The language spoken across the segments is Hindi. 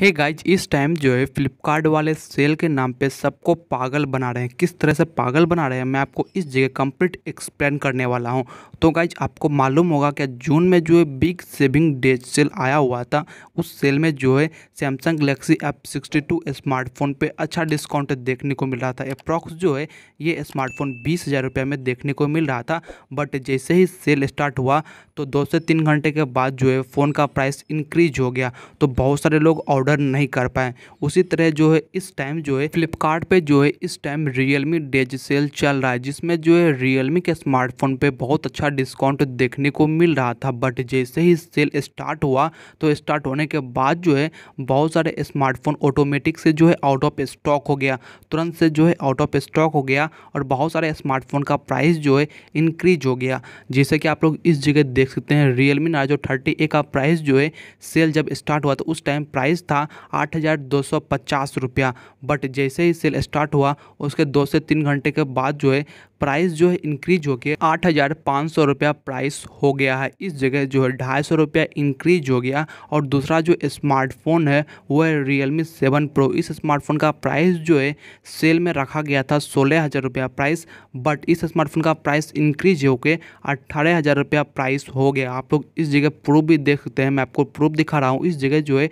हे गाइज इस टाइम जो है फ्लिपकार्ट वाले सेल के नाम पे सबको पागल बना रहे हैं किस तरह से पागल बना रहे हैं मैं आपको इस जगह कंप्लीट एक्सप्लेन करने वाला हूँ तो गाइज आपको मालूम होगा कि जून में जो है बिग सेविंग डे सेल आया हुआ था उस सेल में जो है Samsung Galaxy F sixty two smartphone पर अच्छा डिस्काउंट देखने को मिल रहा था अप्रॉक्स जो है ये स्मार्टफोन बीस हज़ार रुपये में देखने को मिल रहा था बट जैसे ही सेल स्टार्ट हुआ तो दो से तीन घंटे के बाद जो है फ़ोन का प्राइस इंक्रीज हो गया तो बहुत सारे लोग ऑर्डर ऑर्डर नहीं कर पाए उसी तरह जो है इस टाइम जो है फ्लिपकार्ट पे जो है इस टाइम रियलमी डेज सेल चल रहा है जिसमें जो है रियलमी के स्मार्टफोन पे बहुत अच्छा डिस्काउंट देखने को मिल रहा था बट जैसे ही सेल स्टार्ट हुआ तो स्टार्ट होने के बाद जो है बहुत सारे स्मार्टफोन ऑटोमेटिक से जो है आउट ऑफ स्टॉक हो गया तुरंत से जो है आउट ऑफ स्टॉक हो गया और बहुत सारे स्मार्टफोन का प्राइस जो है इंक्रीज हो गया जैसे कि आप लोग इस जगह देख सकते हैं रियलमी नाइजो थर्टी ए का प्राइस जो है सेल जब स्टार्ट हुआ तो उस टाइम प्राइस था था आठ हज़ार दो सौ पचास रुपया बट जैसे ही सेल स्टार्ट हुआ उसके दो से तीन घंटे के बाद जो है प्राइस जो है इंक्रीज होकर आठ हज़ार पाँच सौ रुपया प्राइस हो गया है इस जगह जो है ढाई सौ रुपया इंक्रीज हो गया और दूसरा जो स्मार्टफोन है वो है रियल मी सेवन प्रो इस स्मार्टफोन का प्राइस जो है सेल में रखा गया था सोलह हज़ार रुपया प्राइस बट इस स्मार्टफोन का प्राइस इंक्रीज होकर अट्ठारह हज़ार रुपया प्राइस हो गया आप लोग इस जगह प्रूफ भी देख सकते हैं मैं आपको प्रूफ दिखा रहा हूँ इस जगह जो है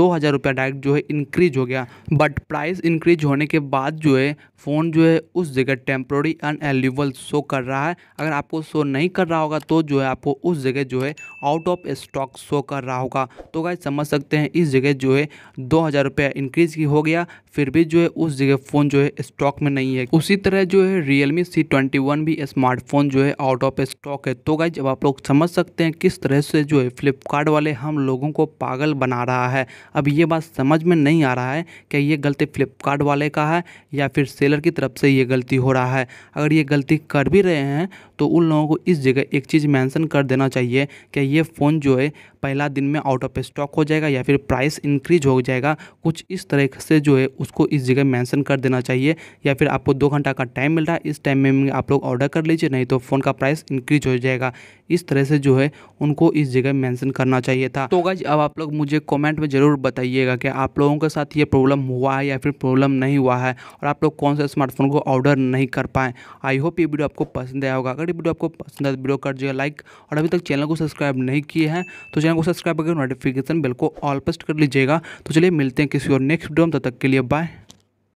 दो हज़ार रुपया डायरेक्ट जो है इंक्रीज हो गया बट प्राइस इंक्रीज होने के बाद जो है फ़ोन जो है उस जगह टेम्प्रोरी अन एल्यूवल शो कर रहा है अगर आपको शो नहीं कर रहा होगा तो जो है आपको उस जगह जो है आउट ऑफ स्टॉक शो कर रहा होगा तो गाइज समझ सकते हैं इस जगह जो है दो हज़ार रुपये इंक्रीज़ की हो गया फिर भी जो है उस जगह फ़ोन जो है स्टॉक में नहीं है उसी तरह जो है Realme C twenty one भी स्मार्टफोन जो है आउट ऑफ स्टॉक है तो गाइज अब आप लोग समझ सकते हैं किस तरह से जो है फ्लिपकार्ट वाले हम लोगों को पागल बना रहा है अब ये बात समझ में नहीं आ रहा है कि ये गलती फ्लिपकार्ट वाले का है या फिर सेलर की तरफ से ये गलती हो रहा है अगर ये गलती कर भी रहे हैं तो उन लोगों को इस जगह एक चीज़ मैंसन कर देना चाहिए कि ये फ़ोन जो है पहला दिन में आउट ऑफ स्टॉक हो जाएगा या फिर प्राइस इंक्रीज हो जाएगा कुछ इस तरह से जो है उसको इस जगह मेंशन कर देना चाहिए या फिर आपको दो घंटा का टाइम मिल रहा है इस टाइम में आप लोग ऑर्डर कर लीजिए नहीं तो फ़ोन का प्राइस इंक्रीज हो जाएगा इस तरह से जो है उनको इस जगह मैंसन करना चाहिए था तो गाइज अब आप लोग मुझे कॉमेंट में ज़रूर बताइएगा कि आप लोगों के साथ ये प्रॉब्लम हुआ है या फिर प्रॉब्लम नहीं हुआ है और आप लोग कौन सा स्मार्टफोन को ऑर्डर नहीं कर पाएँ आई होप ये वीडियो आपको पसंद आया होगा अगर ये वीडियो आपको पसंद आया तो वीडियो कर दीजिएगा लाइक और अभी तक चैनल को सब्सक्राइब नहीं किए हैं तो चैनल को सब्सक्राइब करके नोटिफिकेशन बिल को ऑल पेस्ट कर लीजिएगा तो चलिए मिलते हैं किसी और नेक्स्ट वीडियो में तब तक के लिए बाय